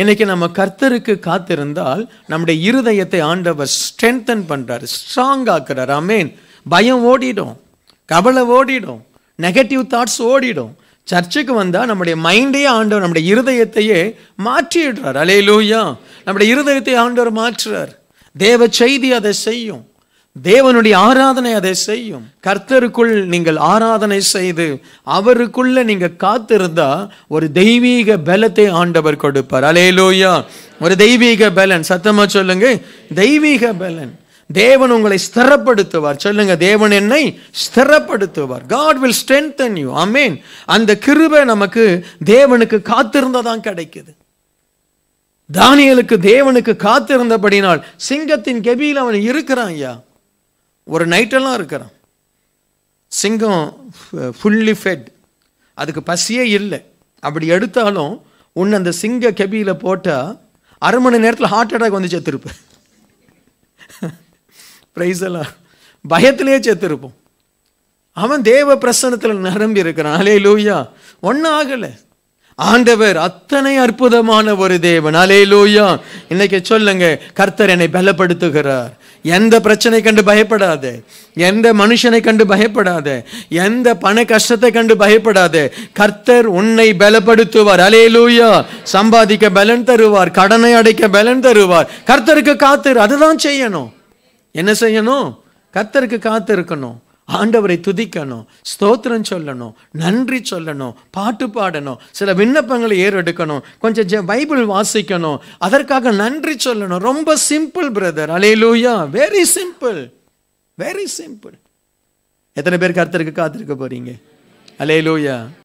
இன்னைக்கு நம்ம கர்த்தருக்கு காத்திருந்தால் நம்முடைய இருதயத்தை ஆண்டவர் ஸ்ட்ரென்தன் பண்ணுறாரு ஸ்ட்ராங் ஆக்குறார் அமேன் பயம் ஓடிடும் கவலை ஓடிடும் நெகட்டிவ் தாட்ஸ் ஓடிடும் சர்ச்சுக்கு வந்தால் நம்முடைய மைண்டையே ஆண்டவர் நம்முடைய இருதயத்தையே மாற்றிடுறார் அலே லூயா நம்முடைய இருதயத்தை ஆண்டவர் மாற்றுறார் தேவ செய்தி அதை செய்யும் தேவனுடைய ஆராதனை அதை செய்யும் கர்த்தருக்குள் நீங்கள் ஆராதனை செய்து அவருக்குள்ள நீங்க காத்திருந்தா ஒரு தெய்வீக பலத்தை ஆண்டவர் கொடுப்பார் அலேலோயா ஒரு தெய்வீக பலன் சத்தமா சொல்லுங்க தெய்வீக பலன் தேவன் உங்களை ஸ்திரப்படுத்துவார் சொல்லுங்க தேவன் என்னை ஸ்திரப்படுத்துவார் God will strengthen you mean அந்த கிருபை நமக்கு தேவனுக்கு காத்திருந்ததான் கிடைக்குது தானியலுக்கு தேவனுக்கு காத்திருந்தபடினால் சிங்கத்தின் கெபியில் அவன் இருக்கிறான் ஐயா ஒரு நைட்டெல்லாம் இருக்கிறான் சிங்கம் ஃபுல்லி ஃபெட் அதுக்கு பசியே இல்லை அப்படி எடுத்தாலும் உன்னை அந்த சிங்க கெபியில் போட்டால் அரை மணி நேரத்தில் ஹார்ட் அட்டாக் வந்து செத்துருப்பேன் ப்ரைஸெல்லாம் பயத்திலே செத்துருப்போம் அவன் தேவ பிரசனத்தில் நிரம்பி இருக்கிறான் அலே லூயா ஒன்றும் ஆகலை ஆண்டவர் அத்தனை அற்புதமான ஒரு தேவன் அலே லூயா இன்னைக்கு சொல்லுங்க கர்த்தர் என்னை பலப்படுத்துகிறார் எந்த பிரச்சனை கண்டு பயப்படாத எந்த மனுஷனை கண்டு பயப்படாத எந்த பண கஷ்டத்தை கண்டு பயப்படாத கர்த்தர் உன்னை பலப்படுத்துவார் அலே லூயா சம்பாதிக்க பலன் தருவார் கடனை அடைக்க பலன் தருவார் கர்த்தருக்கு காத்து அதுதான் செய்யணும் என்ன செய்யணும் கர்த்தருக்கு காத்திருக்கணும் ஆண்டவரை துதிக்கணும் ஸ்தோத்திரம் சொல்லணும் நன்றி சொல்லணும் பாட்டு பாடணும் சில விண்ணப்பங்களை ஏறெடுக்கணும் கொஞ்சம் பைபிள் வாசிக்கணும் அதற்காக நன்றி சொல்லணும் ரொம்ப சிம்பிள் பிரதர் லூயா வெரி சிம்பிள் வெரி சிம்பிள் எத்தனை பேர் கருத்தருக்கு காத்திருக்க போகிறீங்க லூயா